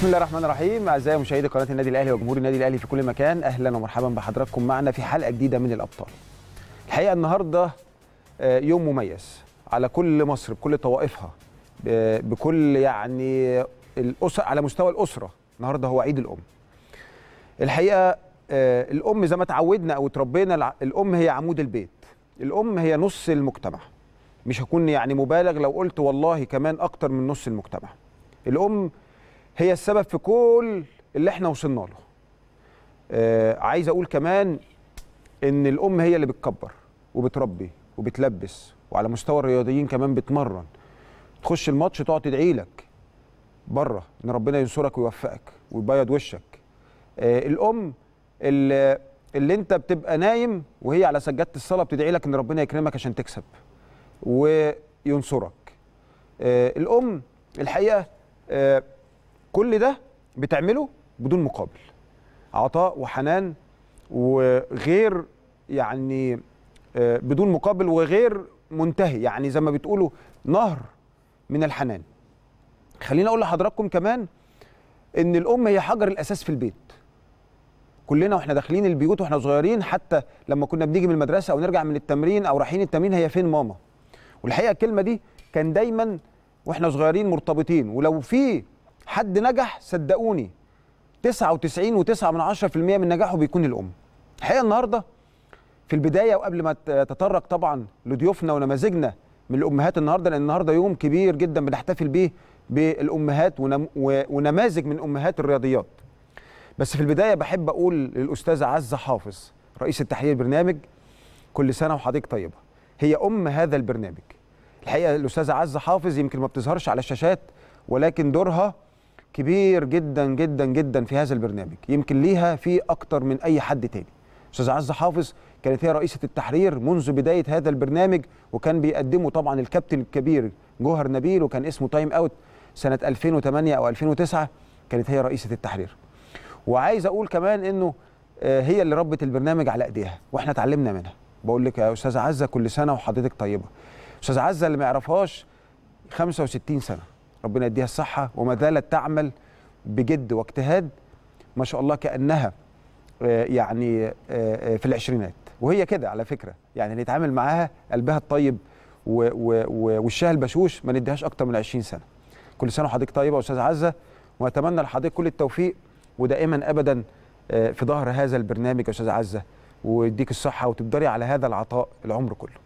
بسم الله الرحمن الرحيم اعزائي مشاهدي قناه النادي الاهلي وجمهور النادي الاهلي في كل مكان اهلا ومرحبا بحضراتكم معنا في حلقه جديده من الابطال الحقيقه النهارده آه، يوم مميز على كل مصر بكل طوائفها بكل يعني الاسر على مستوى الاسره النهارده هو عيد الام الحقيقه آه، الام زي ما اتعودنا او اتربينا الام هي عمود البيت الام هي نص المجتمع مش هكون يعني مبالغ لو قلت والله كمان اكتر من نص المجتمع الام هي السبب في كل اللي احنا وصلنا له آه عايز اقول كمان ان الام هي اللي بتكبر وبتربي وبتلبس وعلى مستوى الرياضيين كمان بتمرن تخش الماتش تقعد تدعي لك بره ان ربنا ينصرك ويوفقك ويبيض وشك آه الام اللي, اللي انت بتبقى نايم وهي على سجاده الصلاه بتدعي لك ان ربنا يكرمك عشان تكسب وينصرك آه الام الحقيقه آه كل ده بتعمله بدون مقابل عطاء وحنان وغير يعني آه، بدون مقابل وغير منتهي يعني زي ما بتقولوا نهر من الحنان خليني اقول لحضراتكم كمان ان الام هي حجر الاساس في البيت كلنا واحنا داخلين البيوت واحنا صغيرين حتى لما كنا بنيجي من المدرسه او نرجع من التمرين او رايحين التمرين هي فين ماما والحقيقه الكلمه دي كان دايما واحنا صغيرين مرتبطين ولو في حد نجح صدقوني 99 و9 من نجاحه بيكون الام الحقيقه النهارده في البدايه وقبل ما تطرق طبعا لضيوفنا ونماذجنا من الامهات النهارده لان النهارده يوم كبير جدا بنحتفل به بالامهات ونماذج من امهات الرياضيات بس في البدايه بحب اقول للاستاذه عزه حافظ رئيس التحرير البرنامج كل سنه وحضرتك طيبه هي ام هذا البرنامج الحقيقه الاستاذه عزه حافظ يمكن ما بتظهرش على الشاشات ولكن دورها كبير جدا جدا جدا في هذا البرنامج يمكن ليها في اكتر من اي حد تاني استاذ عز حافظ كانت هي رئيسه التحرير منذ بدايه هذا البرنامج وكان بيقدمه طبعا الكابتن الكبير جوهر نبيل وكان اسمه تايم اوت سنه 2008 او 2009 كانت هي رئيسه التحرير وعايز اقول كمان انه آه، هي اللي ربت البرنامج على ايديها واحنا اتعلمنا منها بقول لك يا استاذ عزه كل سنه وحضرتك طيبه استاذ عزه اللي ما يعرفهاش 65 سنه ربنا يديها الصحة وما زالت تعمل بجد واجتهاد ما شاء الله كأنها آه، يعني آه، آه، في العشرينات وهي كده على فكرة يعني نتعامل معاها قلبها الطيب ووشها البشوش ما نديهاش أكتر من 20 سنة كل سنة وحضرتك طيبة يا أستاذة عزة وأتمنى لحضرتك كل التوفيق ودائما أبدا في ظهر هذا البرنامج يا أستاذة عزة ويديك الصحة وتقدري على هذا العطاء العمر كله